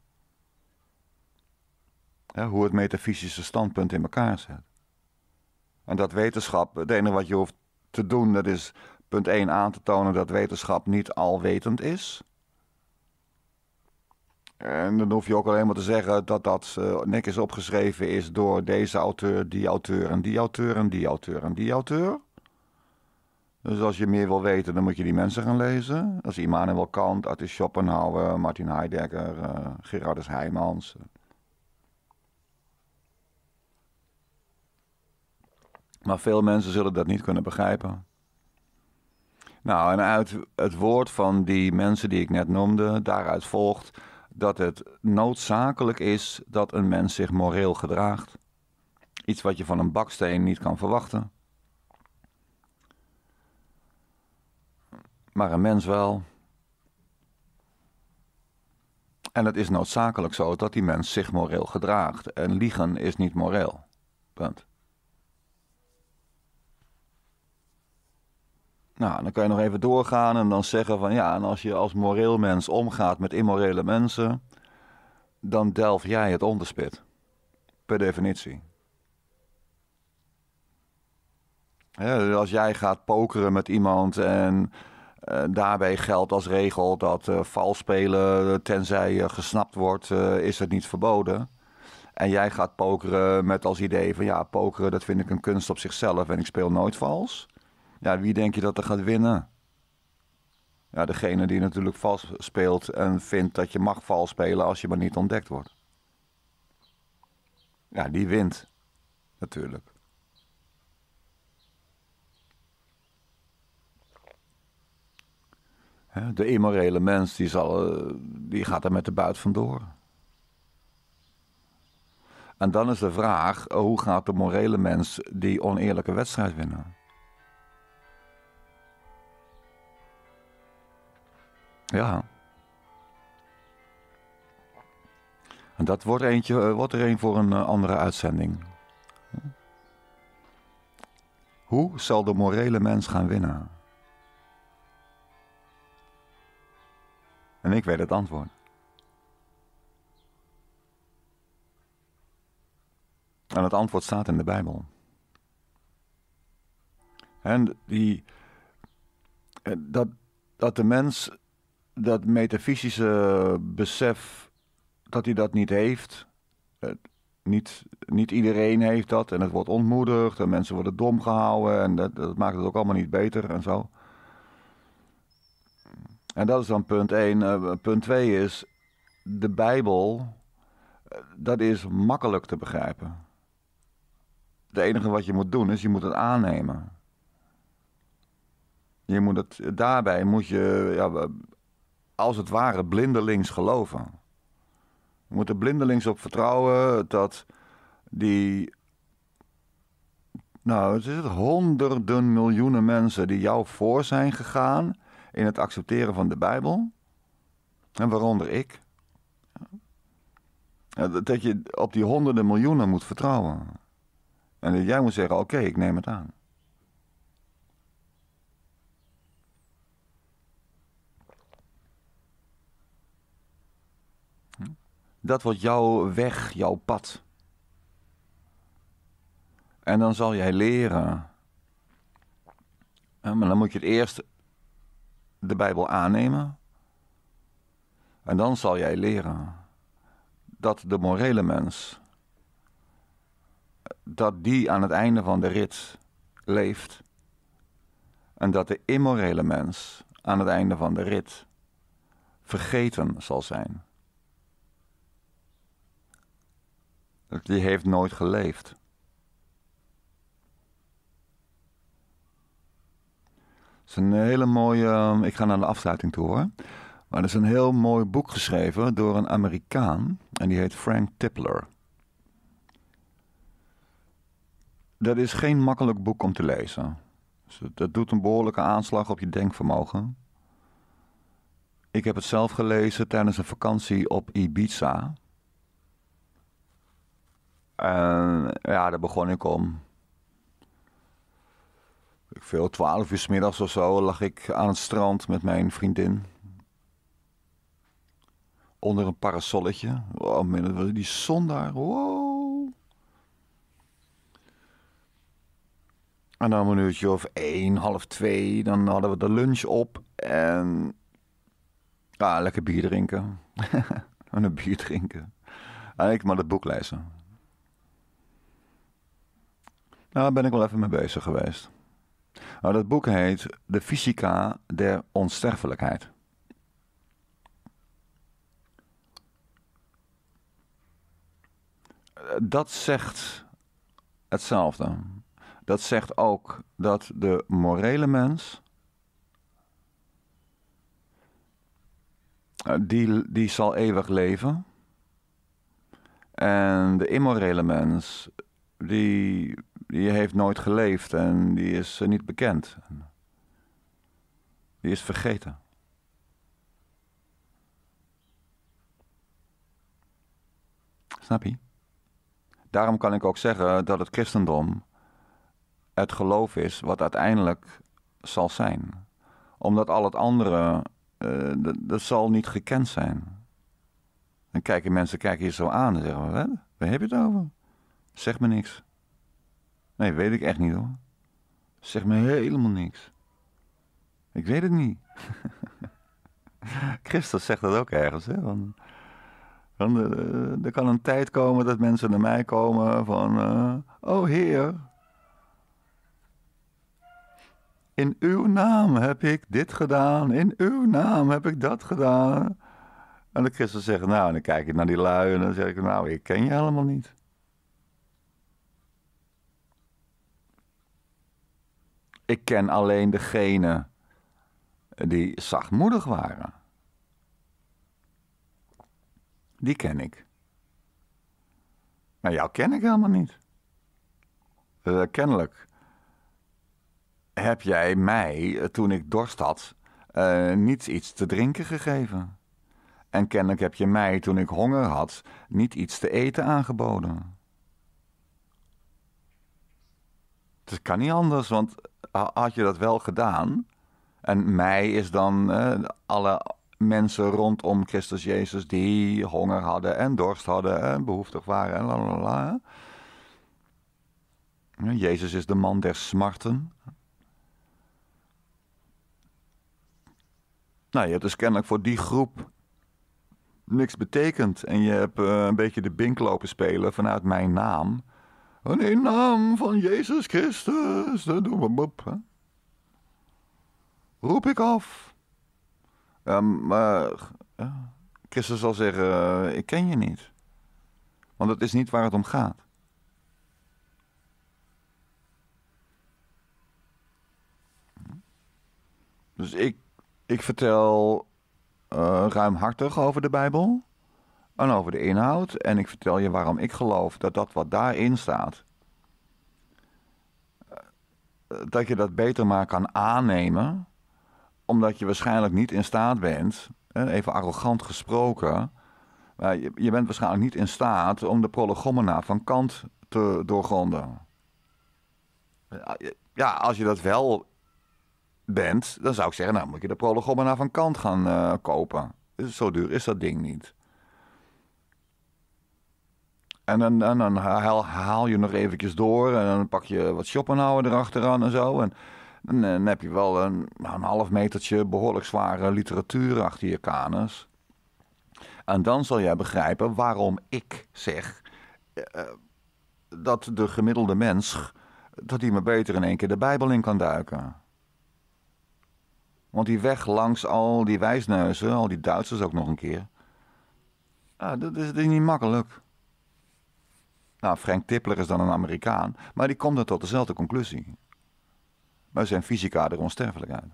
Hoe het metafysische standpunt in elkaar zit. En dat wetenschap, het enige wat je hoeft te doen, dat is punt 1 aan te tonen dat wetenschap niet alwetend is. En dan hoef je ook alleen maar te zeggen dat dat uh, eh, is opgeschreven is door deze auteur, die auteur en die auteur en die auteur en die auteur. Dus als je meer wil weten, dan moet je die mensen gaan lezen. Dat is Immanuel Kant, Artis Schopenhauer, Martin Heidegger, uh, Gerardus Heijmans. Eh, Maar veel mensen zullen dat niet kunnen begrijpen. Nou, en uit het woord van die mensen die ik net noemde, daaruit volgt dat het noodzakelijk is dat een mens zich moreel gedraagt. Iets wat je van een baksteen niet kan verwachten. Maar een mens wel. En het is noodzakelijk zo dat die mens zich moreel gedraagt. En liegen is niet moreel. Punt. Nou, dan kan je nog even doorgaan en dan zeggen van ja, en als je als moreel mens omgaat met immorele mensen, dan delf jij het onderspit. Per definitie. Ja, als jij gaat pokeren met iemand en eh, daarbij geldt als regel dat eh, vals spelen, eh, tenzij je gesnapt wordt, is het niet verboden. En jij gaat pokeren met als idee van ja, pokeren dat vind ik een kunst op zichzelf en ik speel nooit vals. Ja, wie denk je dat er gaat winnen? Ja, degene die natuurlijk vals speelt en vindt dat je mag vals spelen als je maar niet ontdekt wordt. Ja, die wint. Natuurlijk. De immorele mens die, zal, eh, die gaat er met de buit vandoor. En dan is de vraag, eh, hoe gaat de morele mens die oneerlijke wedstrijd winnen? Ja. En dat wordt, eentje, eh, wordt er een voor een eh, andere uitzending. Hoe zal de morele mens gaan winnen? En ik weet het antwoord. En het antwoord staat in de Bijbel. En die, eh, dat, dat de mens dat metafysische besef dat hij dat niet heeft. Eh, niet, niet iedereen heeft dat en het wordt ontmoedigd en mensen worden dom gehouden en dat, dat maakt het ook allemaal niet beter en zo. En dat is dan punt 1. Eh, punt 2 is, de Bijbel, eh, dat is makkelijk te begrijpen. Het enige wat je moet doen is, je moet het aannemen. Je moet het, daarbij moet je ja, als het ware blindelings geloven. We moeten blindelings op vertrouwen dat die. Nou, het is het honderden miljoenen mensen die jou voor zijn gegaan in het accepteren van de Bijbel. En waaronder ik. Dat je op die honderden miljoenen moet vertrouwen. En dat jij moet zeggen: oké, ik neem het aan. dat wordt jouw weg, jouw pad. En dan zal jij leren. Maar dan moet je het eerst de Bijbel aannemen. En dan zal jij leren dat de morele mens, dat die aan het einde van de rit leeft. En dat de immorele mens aan het einde van de rit vergeten zal zijn. Die heeft nooit geleefd. Het is een hele mooie. Ehm, ik ga naar de afsluiting toe hoor. Maar er is een heel mooi boek geschreven door een Amerikaan. En die heet Frank Tipler. Dat is geen makkelijk boek om te lezen. dat dus doet een behoorlijke aanslag op je denkvermogen. Ik heb het zelf gelezen tijdens een vakantie op Ibiza. En ja, daar begon ik om. Ik veel, twaalf uur s middags of zo lag ik aan het strand met mijn vriendin. Onder een parasolletje. Oh man, die zon daar. Wow. En dan een uurtje of één, half twee. Dan hadden we de lunch op. En ja, lekker bier drinken. en een bier drinken. En ik maar dat boek lezen. Nou, daar ben ik wel even mee bezig geweest. Nou, dat boek heet De Fysica der Onsterfelijkheid. Dat zegt hetzelfde. Dat zegt ook dat de morele mens. Eh, die, die zal eeuwig leven. En de immorele mens, die die heeft nooit geleefd en die is eh, niet bekend. Die is vergeten. Snap je? Daarom kan ik ook zeggen dat het christendom het geloof is wat uiteindelijk zal zijn. Omdat al het andere, uh, dat, zal niet gekend zijn. En kijken mensen kijken hier zo aan en zeggen, wat, waar heb je het over? Zeg me niks. Nee, weet ik echt niet hoor. Zeg me helemaal niks. Ik weet het niet. Christus zegt dat ook ergens. Hè? Eh, er kan een tijd komen dat mensen naar mij komen van... Uh, oh Heer, in uw naam heb ik dit gedaan. In uw naam heb ik dat gedaan. En de Christus zegt, nou, en dan kijk ik naar die lui en dan zeg ik, nou, ik ken je helemaal niet. Ik ken alleen degenen die zachtmoedig waren. Die ken ik. Maar jou ken ik helemaal niet. Eh, kennelijk heb jij mij, eh, toen ik dorst had, uh, niet iets te drinken gegeven. En kennelijk heb je mij, toen ik honger had, niet iets te eten aangeboden. Het kan niet anders, want had je dat wel gedaan. En mij is dan eh, alle mensen rondom Christus Jezus die honger hadden en dorst hadden en behoeftig waren en la Jezus is de man der smarten. Nou, je hebt dus kennelijk voor die groep niks betekend. En je hebt eh, een beetje de bink lopen spelen vanuit mijn naam. En in naam van Jezus Christus, de hè? roep ik af. maar Christus zal zeggen, eh, ik ken je niet. Want dat is niet waar het om gaat. Dus ik, ik vertel uh, ruimhartig over de Bijbel en over de inhoud. En ik vertel je waarom ik geloof dat dat wat daarin staat, eh, dat je dat beter maar kan aannemen, omdat je waarschijnlijk niet in staat bent, even arrogant gesproken, je bent waarschijnlijk niet in staat om de prolegomena van Kant te doorgronden. Ja, als je dat wel bent, dan zou ik zeggen, nou moet je de prolegomena van Kant gaan eh, kopen. Zo duur is dat ding niet. En, dan haal, je nog eventjes door en dan pak je wat Schopenhauer erachteraan en zo. En, dan eh, heb je wel een, nou, een half metertje behoorlijk zware literatuur achter je kanus. En dan zal jij begrijpen waarom ik zeg eh, eh, dat de gemiddelde mens, dat hij maar beter in één keer de Bijbel in kan duiken. Want die weg langs al die wijsneuzen, al die Duitsers ook nog een keer, ah, dat is niet makkelijk. Nou, Frank Tippler is dan een Amerikaan, maar die komt dan tot dezelfde conclusie. Wij zijn fysica er onsterfelijk uit.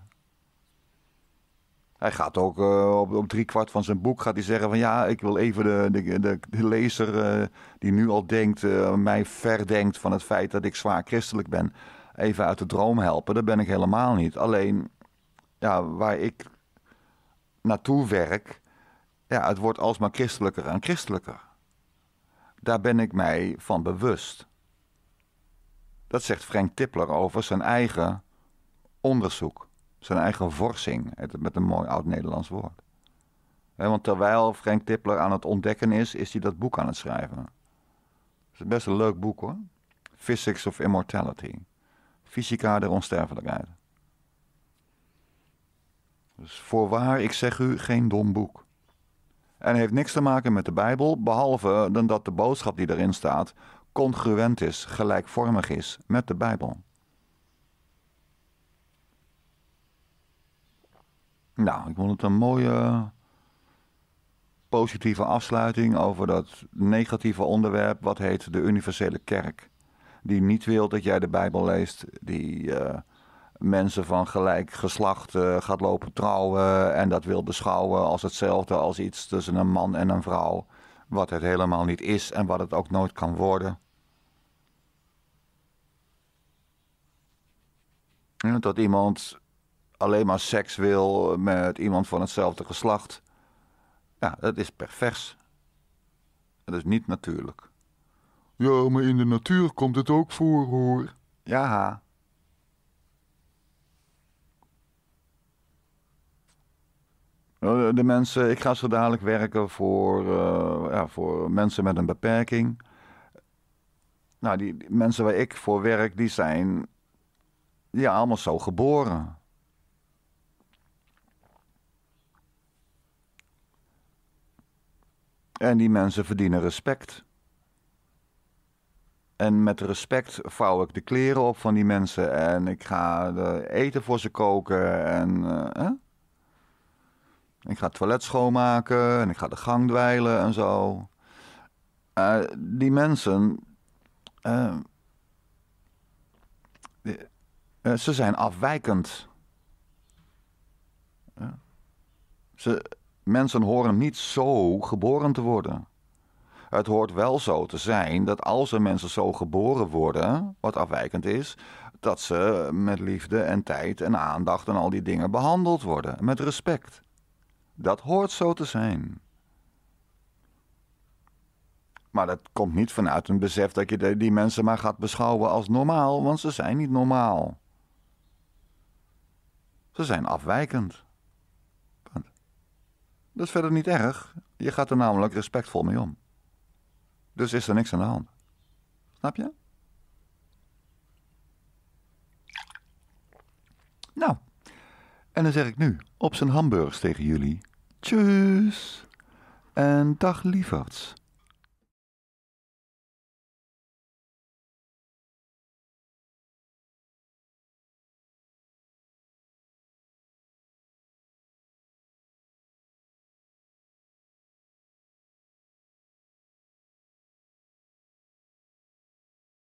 Hij gaat ook eh, op, op drie kwart van zijn boek gaat hij zeggen van ja, ik wil even de, de, de, lezer eh, die nu al denkt, eh, mij verdenkt van het feit dat ik zwaar christelijk ben, even uit de droom helpen. Dat ben ik helemaal niet. Alleen ja, waar ik naartoe werk, ja, het wordt alsmaar christelijker en christelijker. Daar ben ik mij van bewust. Dat zegt Frank Tipler over zijn eigen onderzoek, zijn eigen vorsing, met een mooi oud-Nederlands woord. Want terwijl Frank Tipler aan het ontdekken is, is hij dat boek aan het schrijven. Het is best een leuk boek hoor. Physics of Immortality. Fysica der onsterfelijkheid. Dus voorwaar, ik zeg u, geen dom boek. En heeft niks te maken met de Bijbel, behalve dan dat de boodschap die erin staat congruent is, gelijkvormig is met de Bijbel. Nou, ik vond het een mooie positieve afsluiting over dat negatieve onderwerp wat heet de universele kerk. Die niet wil dat jij de Bijbel leest, die eh, mensen van gelijk geslacht eh, gaat lopen trouwen en dat wil beschouwen als hetzelfde als iets tussen een man en een vrouw, wat het helemaal niet is en wat het ook nooit kan worden. dat iemand alleen maar seks wil met iemand van hetzelfde geslacht, ja, dat is pervers. Dat is niet natuurlijk. Ja, maar in de natuur komt het ook voor, hoor. Ja. Eh, de mensen, ik ga zo dadelijk werken voor, eh, ja, voor mensen met een beperking. Nou, die, mensen waar ik voor werk, die zijn ja, allemaal zo geboren. En die mensen verdienen respect. En met respect vouw ik de kleren op van die mensen en ik ga eten voor ze koken en... Eh, ik ga het toilet schoonmaken en ik ga de gang dweilen en zo. Eh, die mensen. Eh, eh, ze zijn afwijkend. Ze, mensen horen niet zo geboren te worden. Het hoort wel zo te zijn dat als er mensen zo geboren worden, wat afwijkend is, dat ze met liefde en tijd en aandacht en al die dingen behandeld worden, met respect. Dat hoort zo te zijn. Maar dat komt niet vanuit een besef dat je die mensen maar gaat beschouwen als normaal, want ze zijn niet normaal. Ze zijn afwijkend. Dat is verder niet erg. Je gaat er namelijk respectvol mee om. Dus is er niks aan de hand. Snap je? Nou, en dan zeg ik nu op zijn hamburgers tegen jullie. Tjus en dag lieverds.